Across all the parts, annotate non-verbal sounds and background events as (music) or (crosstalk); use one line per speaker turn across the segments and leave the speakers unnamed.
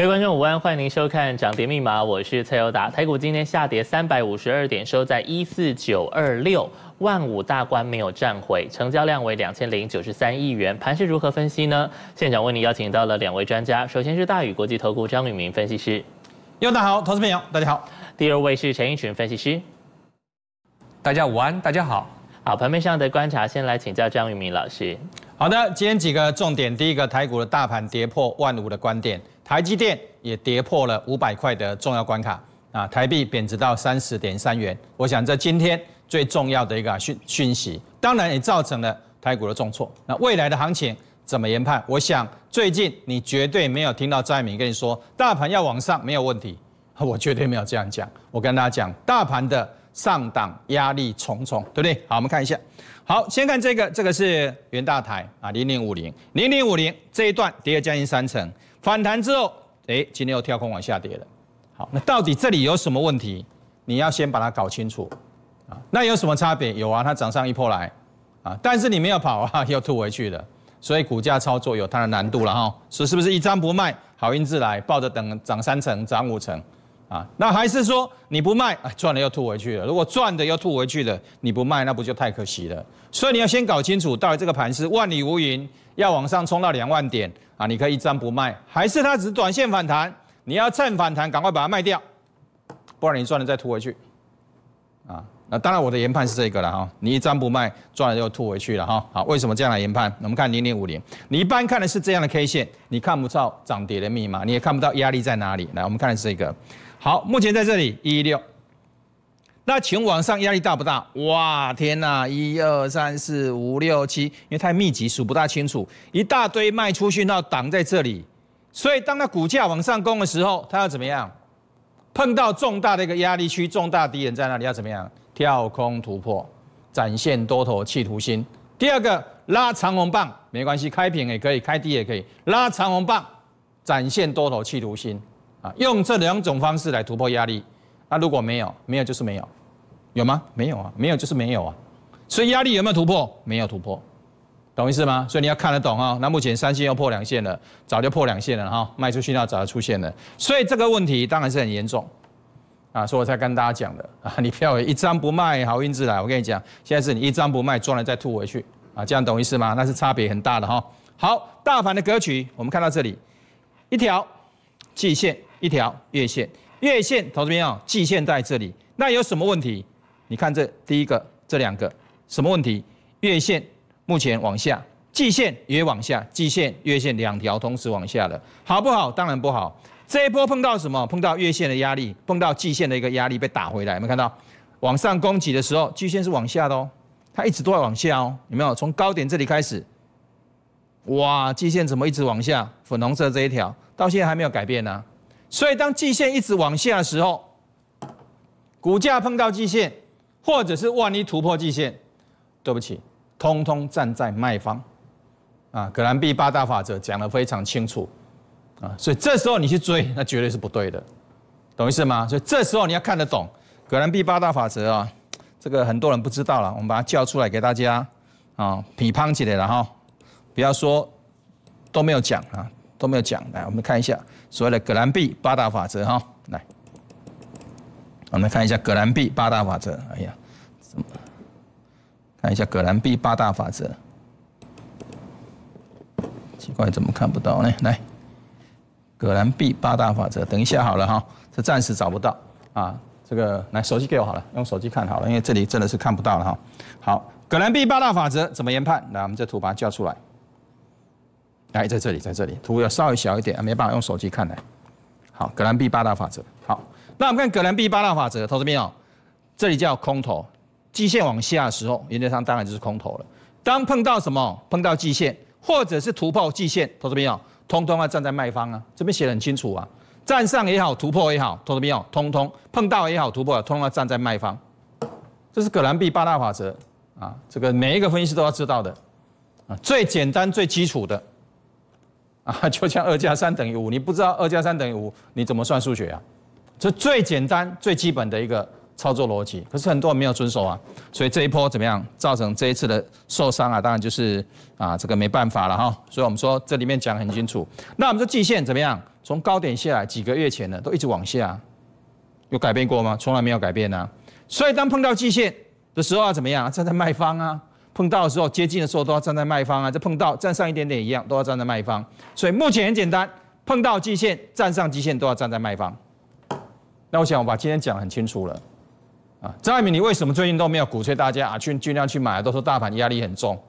各位观众午安，欢迎您收看涨跌密码，我是蔡尤达。台股今天下跌三百五十二点，收在一四九二六，万五大关没有站回，成交量为两千零九十三亿元。盘是如何分析呢？现场为您邀请到了两位专家，首先是大宇国际投顾张宇明分析师，大达好，投资朋友大家好。第二位是陈奕群分析师，大家午安，大家好。好，盘面上的观察，先来请教张宇明老师。好的，今天几个重点，第一个台股的大盘跌破万
五的观点。台积电也跌破了五百块的重要关卡啊，台币贬值到三十点三元。我想这今天最重要的一个讯讯息，当然也造成了台股的重挫。那未来的行情怎么研判？我想最近你绝对没有听到张爱民跟你说大盘要往上没有问题，(laughs) 我绝对没有这样讲。我跟大家讲，大盘的上档压力重重，对不对？好，我们看一下。好，先看这个，这个是元大台啊，零零五零，零零五零这一段跌了将近三成。反弹之后，哎，今天又跳空往下跌了。好，那到底这里有什么问题？你要先把它搞清楚啊。那有什么差别？有啊，它涨上一波来啊，但是你没有跑啊，(laughs) 又吐回去了。所以股价操作有它的难度了哈。是是不是一张不卖，好运自来，抱着等涨三成、涨五成啊？那还是说你不卖，赚了又吐回去了？如果赚的又吐回去了，你不卖，那不就太可惜了？所以你要先搞清楚，到底这个盘是万里无云。要往上冲到两万点啊！你可以一张不卖，还是它只是短线反弹？你要趁反弹赶快把它卖掉，不然你赚了再吐回去啊！那当然我的研判是这个了哈，你一张不卖，赚了又吐回去了哈。好，为什么这样来研判？我们看零零五零，你一般看的是这样的 K 线，你看不到涨跌的密码，你也看不到压力在哪里。来，我们看这个，好，目前在这里一六。那请往上压力大不大？哇，天呐，一二三四五六七，因为太密集，数不大清楚，一大堆卖出去，那挡在这里，所以当它股价往上攻的时候，它要怎么样？碰到重大的一个压力区，重大敌人在那里？要怎么样？跳空突破，展现多头企图心。第二个拉长红棒没关系，开平也可以，开低也可以，拉长红棒展现多头企图心啊，用这两种方式来突破压力。那如果没有，没有就是没有。有吗？没有啊，没有就是没有啊，所以压力有没有突破？没有突破，懂意思吗？所以你要看得懂啊。那目前三线又破两线了，早就破两线了哈，卖出去那早就出现了，所以这个问题当然是很严重啊，所以我才跟大家讲的 (laughs) 啊，你不要一张不卖，好运自来。我跟你讲，现在是你一张不卖，赚了再吐回去啊，这样懂意思吗？那是差别很大的哈。好，大盘的格局，我们看到这里一条季线，一条月线，月线投资们要，季线在这里，那有什么问题？你看这第一个，这两个什么问题？月线目前往下，季线也往下，季线、月线两条同时往下了，好不好？当然不好。这一波碰到什么？碰到月线的压力，碰到季线的一个压力被打回来，有没有看到？往上攻击的时候，季线是往下的哦，它一直都在往下哦，有没有？从高点这里开始，哇，季线怎么一直往下？粉红色这一条到现在还没有改变呢。所以当季线一直往下的时候，股价碰到季线。或者是万一突破季线，对不起，通通站在卖方啊。葛兰碧八大法则讲得非常清楚啊，所以这时候你去追，那绝对是不对的，懂意思吗？所以这时候你要看得懂葛兰碧八大法则啊，这个很多人不知道了，我们把它叫出来给大家啊，比胖起来了哈，不要说都没有讲啊，都没有讲来我们看一下所谓的葛兰碧八大法则哈。我们来看一下葛兰碧八大法则。哎呀，怎么看一下葛兰碧八大法则？奇怪，怎么看不到呢？来，葛兰碧八大法则。等一下好了哈，这暂时找不到啊。这个来，手机给我好了，用手机看好了，因为这里真的是看不到了哈。好，葛兰碧八大法则怎么研判？来，我们这图把它叫出来。来，在这里，在这里，图要稍微小一点啊，没办法用手机看来。好，葛兰碧八大法则，好。那我们看葛兰碧八大法则，投资朋友，这里叫空头，基线往下的时候，研究上当然就是空头了。当碰到什么，碰到基线，或者是突破基线，投资朋友，通通要站在卖方啊。这边写的很清楚啊，站上也好，突破也好，投资朋友，通通碰到也好，突破啊，通通要站在卖方。这是葛兰碧八大法则啊，这个每一个分析师都要知道的啊，最简单、最基础的啊，就像二加三等于五，你不知道二加三等于五，你怎么算数学啊？这最简单、最基本的一个操作逻辑，可是很多人没有遵守啊，所以这一波怎么样造成这一次的受伤啊？当然就是啊，这个没办法了哈。所以我们说这里面讲很清楚。那我们说季线怎么样？从高点下来几个月前呢，都一直往下，有改变过吗？从来没有改变啊。所以当碰到季线的时候啊，怎么样？站在卖方啊，碰到的时候接近的时候都要站在卖方啊。这碰到站上一点点一样，都要站在卖方。所以目前很简单，碰到季线站上季线都要站在卖方。那我想，我把今天讲得很清楚了，啊，张爱民，你为什么最近都没有鼓吹大家啊，去尽量去买？都说大盘压力很重，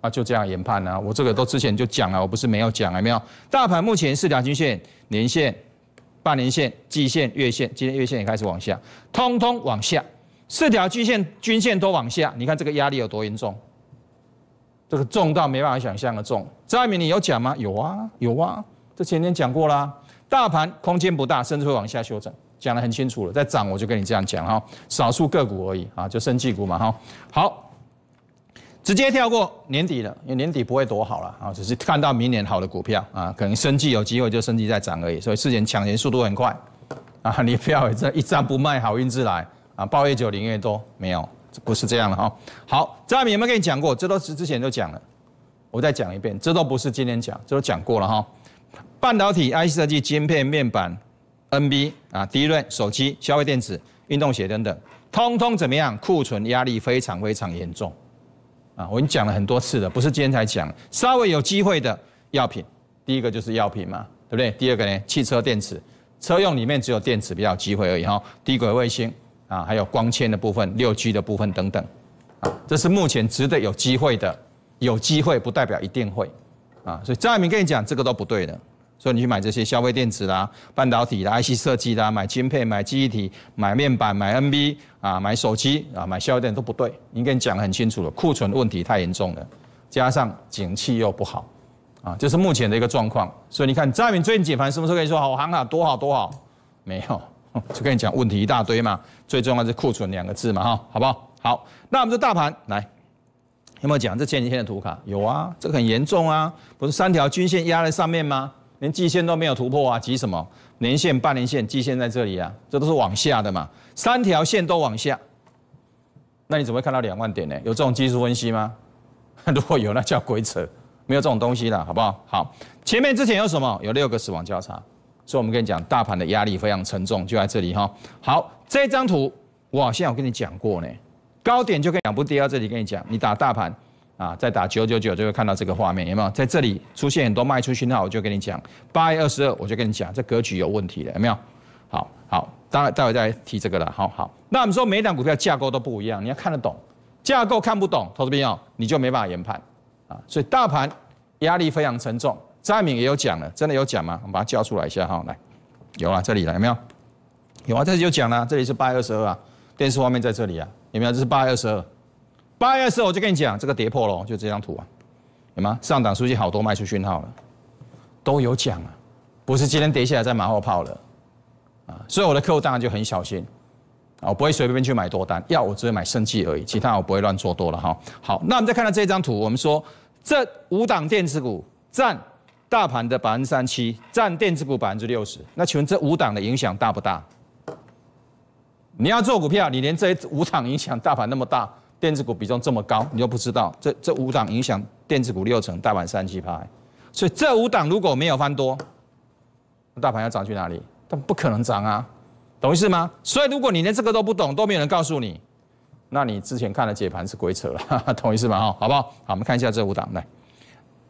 啊，就这样研判啊。我这个都之前就讲了，我不是没有讲，有没有？大盘目前是两均线、年线、半年线、季线、月线，今天月线也开始往下，通通往下，四条均线、均线都往下，你看这个压力有多严重？这个重到没办法想象的重。张爱民，你有讲吗？有啊，有啊，这前天讲过啦。大盘空间不大，甚至会往下修正。讲的很清楚了，在涨我就跟你这样讲哈，少数个股而已啊，就升绩股嘛哈。好，直接跳过年底了，因为年底不会多好了啊，只是看到明年好的股票啊，可能升绩有机会就升绩在涨而已，所以事前抢钱速度很快啊，你不要这一张不卖好运自来啊，暴夜九零越多没有，不是这样了哈。好，这下有没有跟你讲过？这都是之前都讲了，我再讲一遍，这都不是今天讲，这都讲过了哈。半导体、I 设计、晶片、面板。N B 啊，第一轮手机、消费电子、运动鞋等等，通通怎么样？库存压力非常非常严重，啊，我已经讲了很多次了，不是今天才讲。稍微有机会的药品，第一个就是药品嘛，对不对？第二个呢，汽车电池，车用里面只有电池比较有机会而已哈。低轨卫星啊，还有光纤的部分、六 G 的部分等等，啊，这是目前值得有机会的。有机会不代表一定会，啊，所以张爱民跟你讲这个都不对的。说你去买这些消费电子啦、半导体啦、IC 设计啦，买晶配、买记忆体、买面板、买 NB 啊、买手机啊、买消费电都不对，已经讲很清楚了，库存问题太严重了，加上景气又不好，啊，就是目前的一个状况。所以你看张敏最近解盘什么时候跟你说好行啊，多好多好，没有，(laughs) 就跟你讲问题一大堆嘛，最重要是库存两个字嘛，哈，好不好？好，那我们这大盘来，有没有讲这前几天的图卡？有啊，这个很严重啊，不是三条均线压在上面吗？连季线都没有突破啊，急什么？年线、半年线、季线在这里啊，这都是往下的嘛，三条线都往下，那你怎么会看到两万点呢？有这种技术分析吗？如果有，那叫鬼扯，没有这种东西了，好不好？好，前面之前有什么？有六个死亡交叉，所以我们跟你讲，大盘的压力非常沉重，就在这里哈。好，这张图，我好像我跟你讲过呢，高点就可以两步跌到这里，跟你讲，你打大盘。啊，再打九九九就会看到这个画面，有没有？在这里出现很多卖出去，那我就跟你讲，八月二十二我就跟你讲，这格局有问题了，有没有？好好，待待会再提这个了，好好。那我们说每档股票架构都不一样，你要看得懂，架构看不懂，投资朋友你就没办法研判啊。所以大盘压力非常沉重，张爱敏也有讲了，真的有讲吗？我们把它叫出来一下哈，来，有啊，这里来，有没有？有啊，这里有讲了，这里是八月二十二啊，电视画面在这里啊，有没有？这是八月二十二。八月十号我就跟你讲，这个跌破了，就这张图啊，有吗？上档数据好多卖出讯号了，都有讲啊，不是今天跌下来在马后炮了啊，所以我的客户当然就很小心啊，我不会随便去买多单，要我直接买升计而已，其他我不会乱做多了哈。好，那我们再看到这张图，我们说这五档电子股占大盘的百分之三七，占电子股百分之六十，那请问这五档的影响大不大？你要做股票，你连这五档影响大盘那么大？电子股比重这么高，你又不知道，这这五档影响电子股六成，大盘三七趴，所以这五档如果没有翻多，大盘要涨去哪里？它不可能涨啊，懂意思吗？所以如果你连这个都不懂，都没有人告诉你，那你之前看的解盘是鬼扯了，(laughs) 懂意思吗？哈，好不好？好，我们看一下这五档来，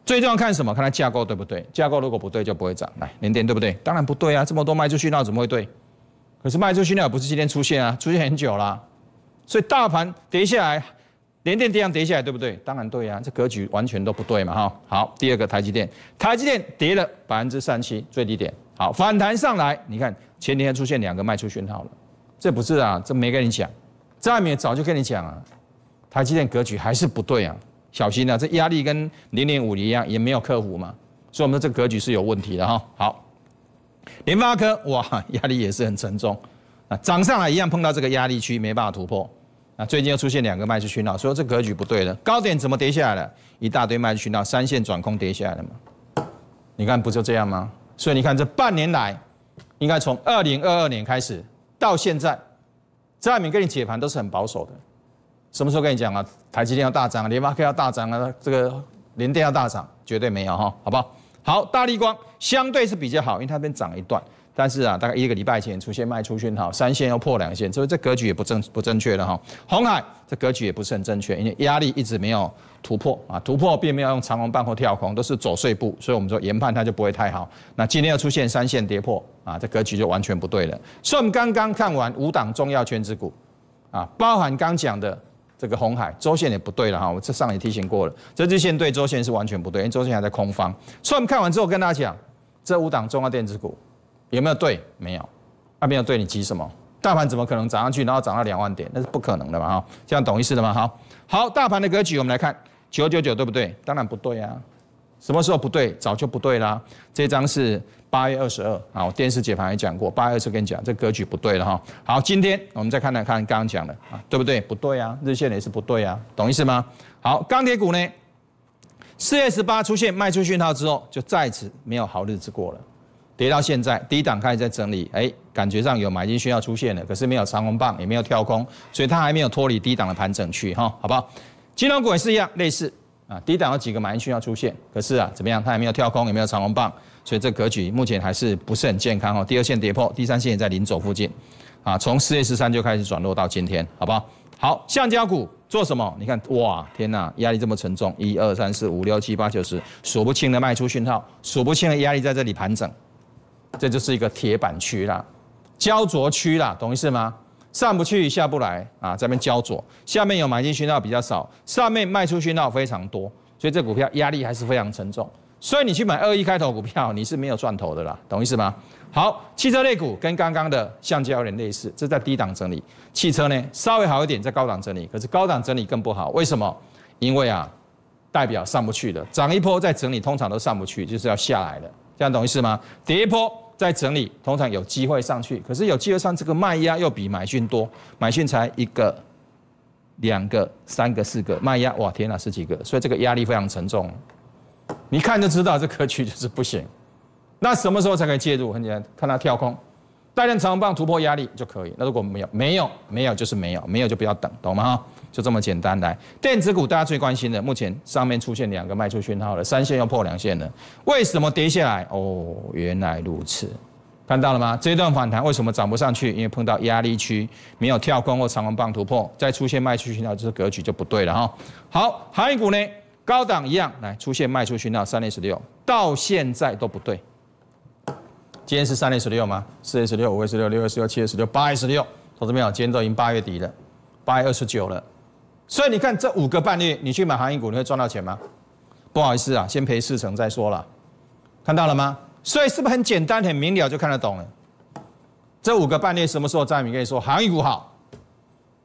最重要看什么？看它架构对不对？架构如果不对，就不会涨。来，零点对不对？当然不对啊，这么多卖出去，那怎么会对？可是卖出去也不是今天出现啊，出现很久了。所以大盘跌下来，连电这样跌下来，对不对？当然对呀，这格局完全都不对嘛，哈。好，第二个台积电，台积电跌了百分之三七，最低点，好反弹上来，你看前天出现两个卖出讯号了，这不是啊，这没跟你讲，张明早就跟你讲啊，台积电格局还是不对啊，小心啊，这压力跟零点五一样也没有克服嘛，所以我们的这格局是有问题的哈。好，联发科哇，压力也是很沉重啊，涨上来一样碰到这个压力区，没办法突破。那最近又出现两个卖出讯号，说这格局不对了，高点怎么跌下来了？一大堆卖出讯号，三线转空跌下来了吗？你看不就这样吗？所以你看这半年来，应该从二零二二年开始到现在，在亚敏跟你解盘都是很保守的。什么时候跟你讲啊？台积电要大涨啊，联发科要大涨啊，这个联电要大涨，绝对没有哈，好不好？好，大立光相对是比较好，因为它边涨一段。但是啊，大概一个礼拜前出现卖出讯号，三线又破两线，所以这格局也不正不正确的哈。红海这格局也不是很正确，因为压力一直没有突破啊，突破并没有用长虹半或跳空，都是走碎步，所以我们说研判它就不会太好。那今天要出现三线跌破啊，这格局就完全不对了。所以我们刚刚看完五档重要圈子股啊，包含刚讲的这个红海周线也不对了哈，我这上也提醒过了，支线对周线是完全不对，因为周线还在空方。所以我们看完之后跟大家讲，这五档重要电子股。有没有对？没有，那没有对，你急什么？大盘怎么可能涨上去，然后涨到两万点？那是不可能的嘛！哈，这样懂意思的吗？好好，大盘的格局我们来看九九九，对不对？当然不对啊！什么时候不对？早就不对啦。这张是八月二十二，好，电视解盘也讲过，八月二十跟你讲，这格局不对了哈。好，今天我们再看来看刚刚讲的啊，对不对？不对啊，日线也是不对啊，懂意思吗？好，钢铁股呢，四月十八出现卖出讯号之后，就再次没有好日子过了。跌到现在，低档开始在整理，哎，感觉上有买进需要出现了，可是没有长红棒，也没有跳空，所以它还没有脱离低档的盘整区，哈，好不好？金融股也是一样，类似啊，低档有几个买进需要出现，可是啊，怎么样，它还没有跳空，也没有长红棒，所以这格局目前还是不是很健康哦。第二线跌破，第三线也在临走附近，啊，从四月十三就开始转落到今天，好不好？好，橡胶股做什么？你看，哇，天哪，压力这么沉重，一二三四五六七八九十，数不清的卖出讯号，数不清的压力在这里盘整。这就是一个铁板区啦，焦灼区啦，懂意思吗？上不去，下不来啊！这边焦灼，下面有买进讯号比较少，上面卖出去讯号非常多，所以这股票压力还是非常沉重。所以你去买二一开头股票，你是没有赚头的啦，懂意思吗？好，汽车类股跟刚刚的橡胶有点类似，这在低档整理。汽车呢，稍微好一点，在高档整理，可是高档整理更不好，为什么？因为啊，代表上不去的，涨一波再整理，通常都上不去，就是要下来的，这样懂意思吗？跌一波。在整理，通常有机会上去，可是有机会上，这个卖压又比买进多，买进才一个、两个、三个、四个，卖压哇天哪十几个，所以这个压力非常沉重，你看就知道这格局就是不行。那什么时候才可以介入？很简单，看它跳空。带量长红棒突破压力就可以，那如果没有没有没有就是没有，没有就不要等，懂吗？就这么简单。来，电子股大家最关心的，目前上面出现两个卖出讯号了，三线要破两线了，为什么跌下来？哦，原来如此，看到了吗？这段反弹为什么涨不上去？因为碰到压力区，没有跳空或长红棒突破，再出现卖出讯号，这个格局就不对了哈。好，航运股呢，高档一样，来出现卖出讯号，三零十六到现在都不对。今天是三月十六吗？四月十六，五月十六，六月十六，七月十六，八月十六。同志们今天都已经八月底了，八月二十九了。所以你看这五个半月，你去买行业股，你会赚到钱吗？不好意思啊，先赔四成再说了。看到了吗？所以是不是很简单、很明了就看得懂？了？这五个半月什么时候再明跟你说行业股好？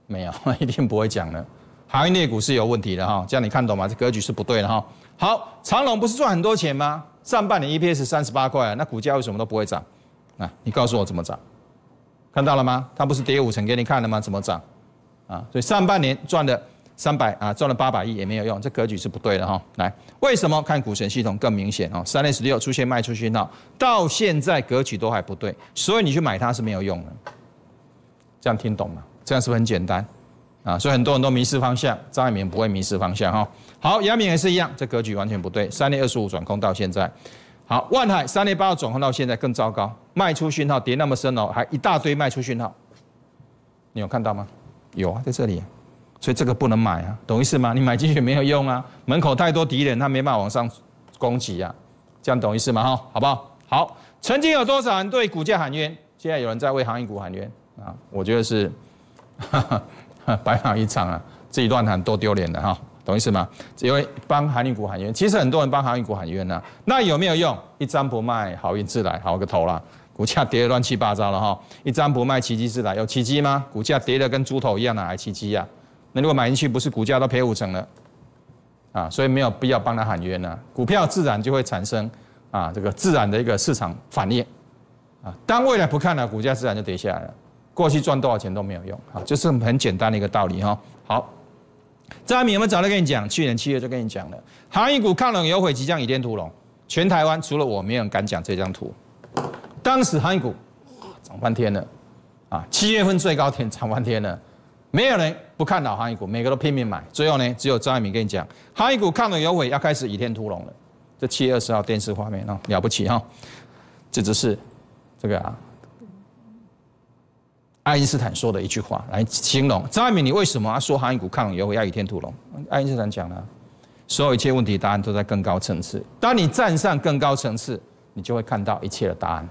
没有，(laughs) 一定不会讲的。行业内股是有问题的哈，这样你看懂吗？这格局是不对的哈。好，长隆不是赚很多钱吗？上半年 EPS 三十八块，那股价为什么都不会涨？啊，你告诉我怎么涨？看到了吗？它不是跌五成给你看了吗？怎么涨？啊，所以上半年赚了三百啊，赚了八百亿也没有用，这格局是不对的哈。来，为什么看股权系统更明显啊？三六十六出现卖出去号，到现在格局都还不对，所以你去买它是没有用的。这样听懂吗？这样是不是很简单？啊，所以很多人都迷失方向，张爱民不会迷失方向哈。好，杨敏也是一样，这格局完全不对。三月二十五转空到现在，好，万海三月八号转空到现在更糟糕，卖出讯号跌那么深哦，还一大堆卖出讯号，你有看到吗？有啊，在这里，所以这个不能买啊，懂意思吗？你买进去没有用啊，门口太多敌人，他没办法往上攻击啊，这样懂意思吗？哈，好不好？好，曾经有多少人对股价喊冤，现在有人在为航运股喊冤啊，我觉得是。(laughs) (laughs) 白忙一场啊！自己乱喊多丢脸的哈，懂意思吗？只为帮航运股喊冤，其实很多人帮航运股喊冤啊，那有没有用？一张不卖，好运自来，好个头啦！股价跌的乱七八糟了哈，一张不卖，奇迹自来，有奇迹吗？股价跌的跟猪头一样哪来奇迹呀？那如果买进去，不是股价都赔五成了？啊，所以没有必要帮他喊冤呢。股票自然就会产生啊，这个自然的一个市场反应啊，当未来不看了，股价自然就跌下来了。过去赚多少钱都没有用，啊，就是很简单的一个道理，哈。好，张爱民，没有早就跟你讲，去年七月就跟你讲了，韩股抗冷有悔，即将倚天屠龙，全台湾除了我，没有人敢讲这张图。当时韩股涨翻天了，啊，七月份最高点涨翻天了，没有人不看好韩股，每个都拼命买，最后呢，只有张爱民跟你讲，韩股抗冷有悔，要开始倚天屠龙了。这七月二十号电视画面啊，了不起哈，这只是这个啊。爱因斯坦说的一句话来形容：张爱敏，你为什么说航运股抗油回？爱与天屠龙？爱因斯坦讲了，所有一切问题答案都在更高层次。当你站上更高层次，你就会看到一切的答案，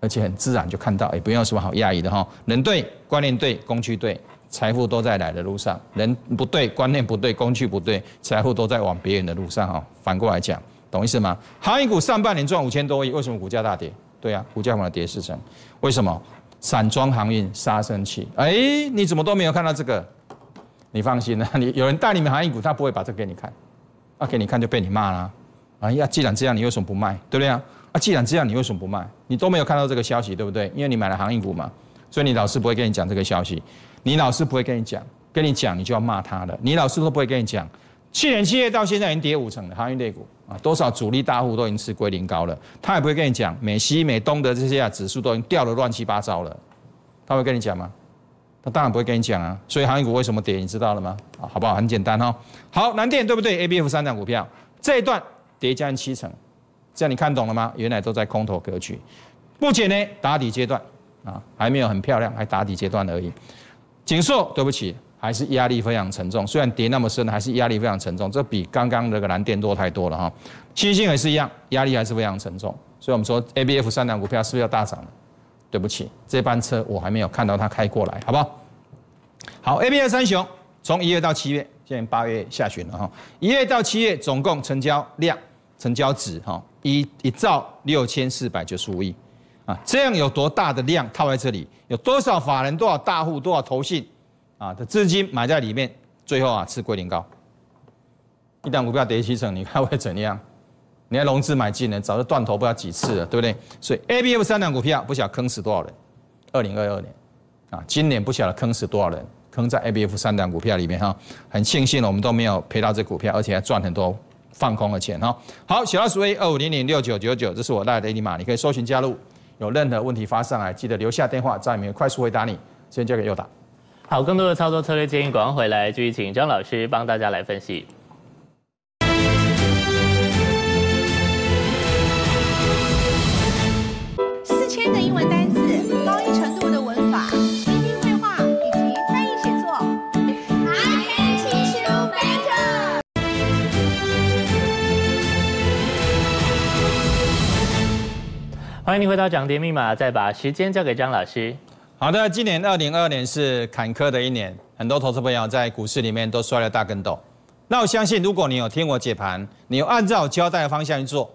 而且很自然就看到，也不用什么好讶异的哈。人对，观念对，工具对，财富都在来的路上。人不对，观念不对，工具不对，财富都在往别人的路上哈。反过来讲，懂意思吗？航运股上半年赚五千多亿，为什么股价大跌？对呀，股价往下跌四成，为什么？散装航运杀生器，哎，你怎么都没有看到这个？你放心啦，(laughs) 你有人带你们航运股，他不会把这给你看，啊、给你看就被你骂啦。哎呀，既然这样，你为什么不卖？对不对啊？啊，既然这样，你为什么不卖？你都没有看到这个消息，对不对？因为你买了航运股嘛，所以你老师不会跟你讲这个消息，你老师不会跟你讲，跟你讲你就要骂他了，你老师都不会跟你讲。去年七月到现在已经跌五成的航运类股啊，多少主力大户都已经吃龟苓膏了。他也不会跟你讲美西、美东的这些啊指数都已经掉的乱七八糟了，他会跟你讲吗？他当然不会跟你讲啊。所以航运股为什么跌，你知道了吗？啊，好不好？很简单哈。好，南电对不对？A、B、F 三档股票这一段跌将近七成，这样你看懂了吗？原来都在空头格局，目前呢打底阶段啊，还没有很漂亮，还打底阶段而已。锦数，对不起。还是压力非常沉重，虽然跌那么深，还是压力非常沉重。这比刚刚那个蓝电多太多了哈。七星也是一样，压力还是非常沉重。所以，我们说 A、B、F 三档股票是不是要大涨了？对不起，这班车我还没有看到它开过来，好不好？好，A、B、F 三雄从一月到七月，现在八月下旬了哈。一月到七月总共成交量、成交值哈，一一兆六千四百九十五亿啊，这样有多大的量套在这里？有多少法人？多少大户？多少头信？啊，的资金买在里面，最后啊吃龟苓膏。一旦股票跌七成，你看会怎样？你要融资买进呢，早就断头不知道几次了，对不对？所以 A、B、F 三档股票不晓得坑死多少人。二零二二年，啊，今年不晓得坑死多少人，坑在 A、B、F 三档股票里面哈。很庆幸我们都没有赔到这股票，而且还赚很多放空的钱哈。好，小老鼠 A 二五零零六九九九，这是我带的 A d 码，你可以搜寻加入。有任何问题发上来，记得留下电话，在里面快速回答你。先交给右达。
好，更多的操作策略建议，广回来继续请张老师帮大家来分析。四千个英文单词，高一程度的文法、听、听会话以及翻译写作。I can teach you better。欢迎您回到涨跌密码，再把时间交给张老师。好的，今年二零二二年是坎坷的一
年，很多投资朋友在股市里面都摔了大跟斗。那我相信，如果你有听我解盘，你有按照交代的方向去做，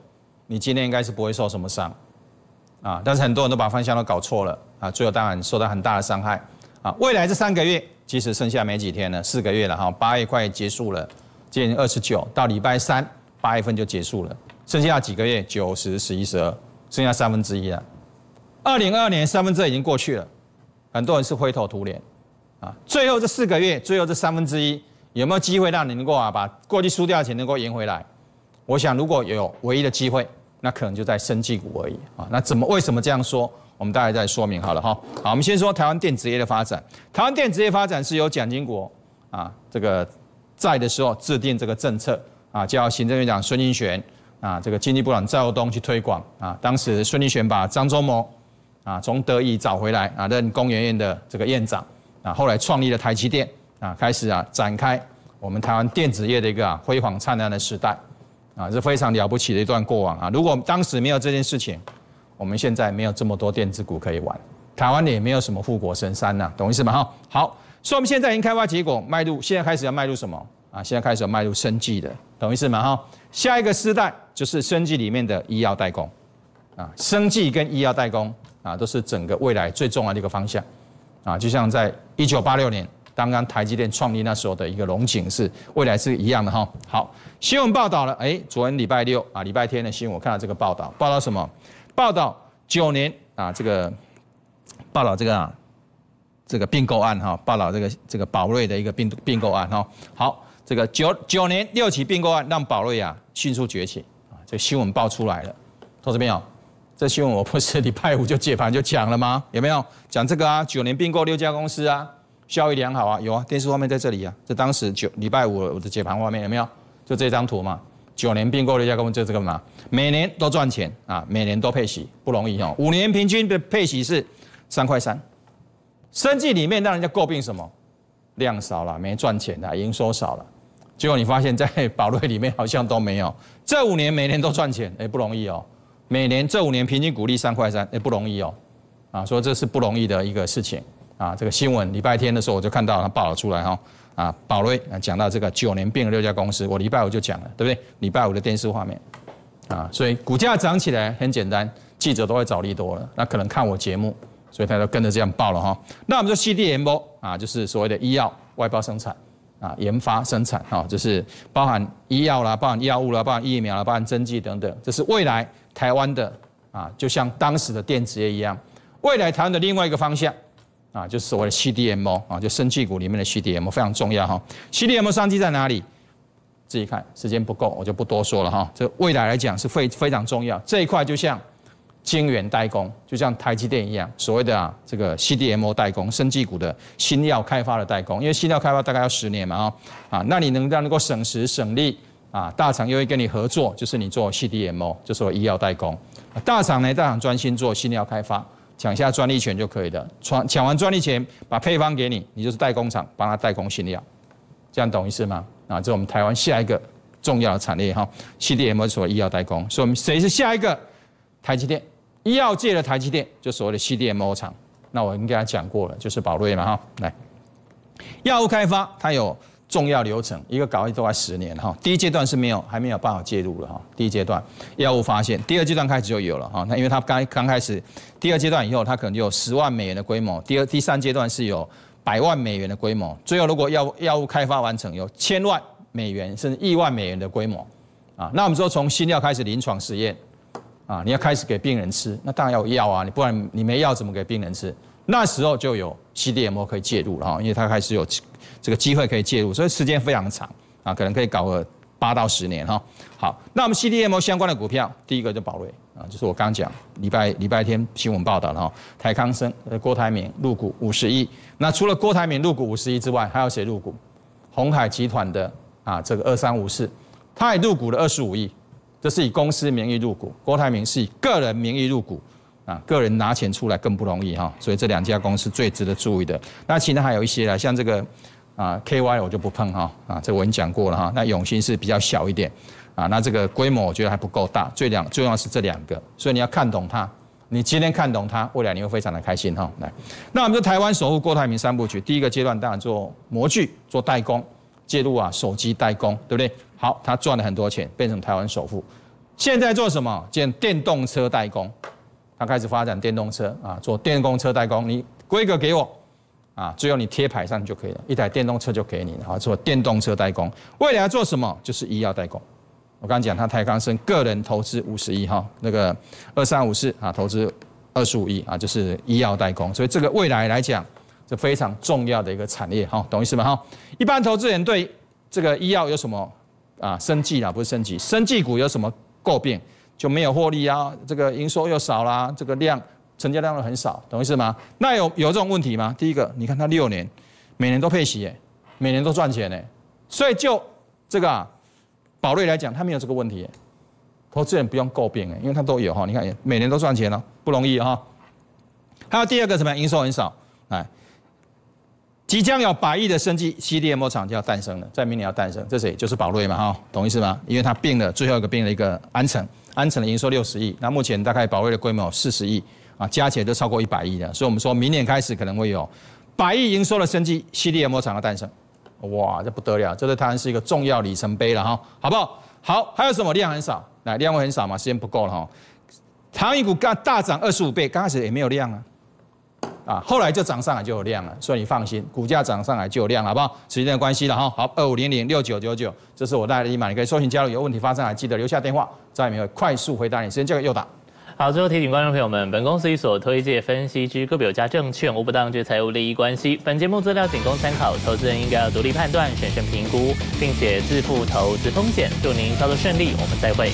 你今天应该是不会受什么伤啊。但是很多人都把方向都搞错了啊，最后当然受到很大的伤害啊。未来这三个月其实剩下没几天了，四个月了哈，八月快结束了，今年二十九，到礼拜三八月份就结束了，剩下几个月，九、十、十一、十二，剩下三分之一了。二零二二年三分之二已经过去了。很多人是灰头土脸，啊，最后这四个月，最后这三分之一有没有机会让你能够啊，把过去输掉的钱能够赢回来？我想如果有唯一的机会，那可能就在生技股而已啊。那怎么为什么这样说？我们大概再说明好了哈。好，我们先说台湾电子业的发展。台湾电子业发展是由蒋经国啊这个在的时候制定这个政策啊，叫行政院长孙英璇啊这个经济部长赵东去推广啊。当时孙英璇把张忠谋。啊，从德意找回来啊，任工研院的这个院长啊，后来创立了台积电啊，开始啊展开我们台湾电子业的一个辉煌灿烂的时代啊，是非常了不起的一段过往啊。如果当时没有这件事情，我们现在没有这么多电子股可以玩，台湾也没有什么富国神山呐，懂意思吗？哈，好，所以我们现在已经开发结果迈入，现在开始要迈入什么啊？现在开始要迈入生技的，懂意思吗？哈，下一个时代就是生技里面的医药代工啊，生技跟医药代工。啊，都是整个未来最重要的一个方向，啊，就像在一九八六年刚刚台积电创立那时候的一个龙井是未来是一样的哈。好，新闻报道了，哎，昨天礼拜六啊，礼拜天的新闻我看到这个报道，报道什么？报道九年啊，这个报道这个啊，这个并购案哈，报道这个这个宝瑞的一个并并购案哈。好，这个九九年六起并购案让宝瑞啊迅速崛起啊，这新闻报出来了，同志们有？这新闻我不是礼拜五就解盘就讲了吗？(laughs) 有没有讲这个啊？九年并购六家公司啊，效益良好啊，有啊。电视画面在这里啊，这当时九礼拜五我的解盘画面有没有？就这张图嘛，九年并购六家公司，就这个嘛，每年都赚钱啊，每年都配息，不容易哦。五年平均的配息是三块三，生计里面让人家诟病什么？量少了，没赚钱的，营收少了。结果你发现在宝瑞里面好像都没有，这五年每年都赚钱，哎，不容易哦。每年这五年平均股利三块三，也不容易哦，啊，所以这是不容易的一个事情啊。这个新闻礼拜天的时候我就看到它报了出来哈，啊，宝瑞啊讲到这个九年并了六家公司，我礼拜五就讲了，对不对？礼拜五的电视画面啊，所以股价涨起来很简单，记者都会找利多了，那可能看我节目，所以他就跟着这样报了哈。那我们说 CDMO 啊，就是所谓的医药外包生产啊，研发生产啊，就是包含医药啦，包含药物啦，包含疫苗啦，包含针剂等等，这是未来。台湾的啊，就像当时的电子业一样，未来台湾的另外一个方向啊，就是所谓的 CDMO 啊，就生技股里面的 CDMO 非常重要哈。CDMO 商机在哪里？自己看，时间不够，我就不多说了哈。这未来来讲是非非常重要这一块，就像晶圆代工，就像台积电一样，所谓的啊这个 CDMO 代工，生技股的新药开发的代工，因为新药开发大概要十年嘛啊，啊，那你能让能够省时省力。啊，大厂又会跟你合作，就是你做 C D M O，就是医药代工。大厂呢，大厂专心做新药开发，抢下专利权就可以的。抢抢完专利权，把配方给你，你就是代工厂，帮他代工新药。这样懂意思吗？啊，这是我们台湾下一个重要的产业哈，C D M O 所医药代工。所以我们谁是下一个台积电？医药界的台积电，就所谓的 C D M O 厂。那我已跟他讲过了，就是宝瑞嘛哈。来，药物开发它有。重要流程，一个搞都快十年了哈。第一阶段是没有，还没有办法介入了哈。第一阶段药物发现，第二阶段开始就有了哈。那因为它刚刚开始，第二阶段以后它可能就有十万美元的规模。第二、第三阶段是有百万美元的规模。最后，如果药药物开发完成，有千万美元甚至亿万美元的规模啊。那我们说从新药开始临床实验啊，你要开始给病人吃，那当然要有药啊，你不然你没药怎么给病人吃？那时候就有 CDMO 可以介入了哈，因为它开始有。这个机会可以介入，所以时间非常长啊，可能可以搞个八到十年哈。好，那我们 CDM 相关的股票，第一个就宝瑞啊，就是我刚讲礼拜礼拜天新闻报道的哈，台康生郭台铭入股五十亿。那除了郭台铭入股五十亿之外，还有谁入股？红海集团的啊，这个二三五四，他也入股了二十五亿，这是以公司名义入股。郭台铭是以个人名义入股啊，个人拿钱出来更不容易哈，所以这两家公司最值得注意的。那其他还有一些啊，像这个。啊，K Y 我就不碰哈，啊，这我已经讲过了哈。那永兴是比较小一点，啊，那这个规模我觉得还不够大。最两最重要是这两个，所以你要看懂它。你今天看懂它，未来你会非常的开心哈。来，那我们就台湾首富郭台铭三部曲，第一个阶段当然做模具、做代工，介入啊手机代工，对不对？好，他赚了很多钱，变成台湾首富。现在做什么？建电动车代工，他开始发展电动车啊，做电动车代工，你规格给我。啊，只有你贴牌上就可以了，一台电动车就给你了。好，做电动车代工，未来做什么？就是医药代工。我刚刚讲，他台康生个人投资五十亿，哈，那个二三五四啊，投资二十五亿啊，就是医药代工。所以这个未来来讲，是非常重要的一个产业，哈，懂意思吗？哈，一般投资人对这个医药有什么啊？生技啦，不是生技，生技股有什么诟病？就没有获利啊，这个营收又少啦，这个量。成交量都很少，懂意思吗？那有有这种问题吗？第一个，你看它六年每年都配息耶，每年都赚钱耶，所以就这个啊，宝瑞来讲，它没有这个问题，投资人不用诟病哎，因为它都有哈。你看每年都赚钱了，不容易哈。还有第二个什么？营收很少，哎，即将有百亿的生级 CDMO 厂就要诞生了，在明年要诞生，这谁？就是宝瑞嘛哈，懂意思吗？因为它并了最后一个并了一个安诚，安诚的营收六十亿，那目前大概宝瑞的规模四十亿。啊，加起来都超过一百亿了，所以我们说明年开始可能会有百亿营收的升级系列模厂的诞生，哇，这不得了，这对台湾是一个重要里程碑了哈，好不好？好，还有什么量很少？来，量会很少嘛？时间不够了哈。台银股刚大涨二十五倍，刚开始也没有量啊，啊，后来就涨上来就有量了，所以你放心，股价涨上来就有量，好不好？时间的关系了哈。好，二五零零六九九九，这是我带你可一个收讯，加入有问题发生，
来记得留下电话，在明会快速回答你，时间交给右打。好，最后提醒观众朋友们，本公司所推介分析之个别有价证券无不当之财务利益关系。本节目资料仅供参考，投资人应该要独立判断、审慎评估，并且自负投资风险。祝您操作顺利，我们再会。